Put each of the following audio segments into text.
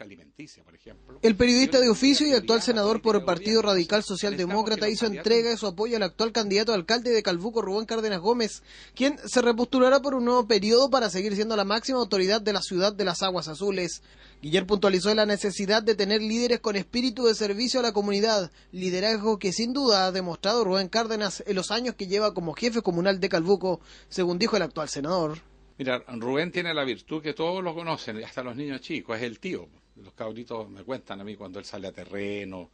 alimenticia, por ejemplo. El periodista de oficio y actual senador por el Partido Radical Socialdemócrata hizo entrega de su apoyo al actual candidato a alcalde de Calbuco, Rubén Cárdenas Gómez, quien se repostulará por un nuevo periodo para seguir siendo la máxima autoridad de la ciudad de las aguas azules. Guillermo puntualizó la necesidad de tener líderes con espíritu de servicio a la comunidad, liderazgo que sin duda ha demostrado Rubén Cárdenas en los años que lleva como jefe comunal de Calbuco, según dijo el actual senador. Mira, Rubén tiene la virtud que todos lo conocen, hasta los niños chicos, es el tío. Los cabritos me cuentan a mí cuando él sale a terreno.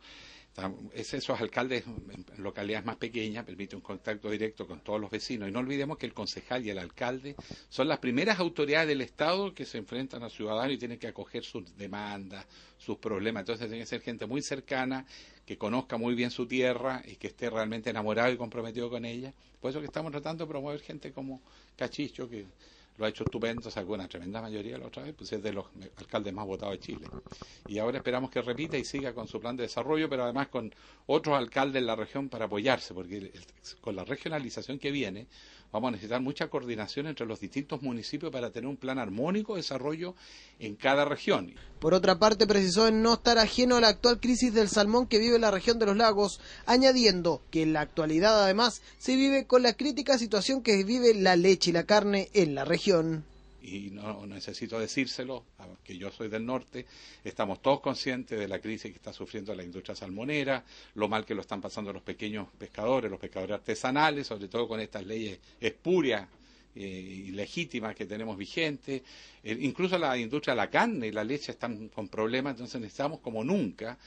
Es esos alcaldes en localidades más pequeñas permite un contacto directo con todos los vecinos. Y no olvidemos que el concejal y el alcalde son las primeras autoridades del Estado que se enfrentan a ciudadanos y tienen que acoger sus demandas, sus problemas. Entonces tiene que ser gente muy cercana, que conozca muy bien su tierra y que esté realmente enamorado y comprometido con ella. Por eso que estamos tratando de promover gente como Cachicho, que lo ha hecho estupendo, sacó una tremenda mayoría la otra vez, pues es de los alcaldes más votados de Chile. Y ahora esperamos que repita y siga con su plan de desarrollo, pero además con otros alcaldes en la región para apoyarse, porque con la regionalización que viene vamos a necesitar mucha coordinación entre los distintos municipios para tener un plan armónico de desarrollo en cada región. Por otra parte, precisó en no estar ajeno a la actual crisis del salmón que vive la región de los lagos, añadiendo que en la actualidad además se vive con la crítica situación que vive la leche y la carne en la región. Y no necesito decírselo, que yo soy del norte, estamos todos conscientes de la crisis que está sufriendo la industria salmonera, lo mal que lo están pasando los pequeños pescadores, los pescadores artesanales, sobre todo con estas leyes espurias y eh, legítimas que tenemos vigentes. Eh, incluso la industria de la carne y la leche están con problemas, entonces necesitamos como nunca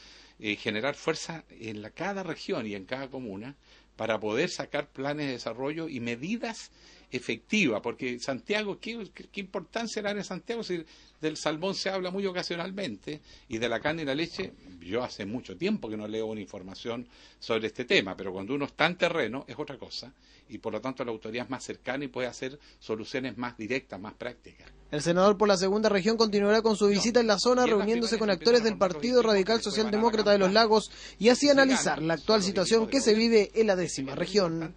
eh, generar fuerza en la, cada región y en cada comuna para poder sacar planes de desarrollo y medidas efectivas, porque Santiago, ¿qué, qué importancia era en Santiago? Si del salmón se habla muy ocasionalmente y de la carne y la leche, yo hace mucho tiempo que no leo una información sobre este tema, pero cuando uno está en terreno es otra cosa y por lo tanto la autoridad es más cercana y puede hacer soluciones más directas, más prácticas. El senador por la segunda región continuará con su visita en la zona reuniéndose con actores del Partido Radical Socialdemócrata de los Lagos y así analizar la actual situación que se vive en la décima región.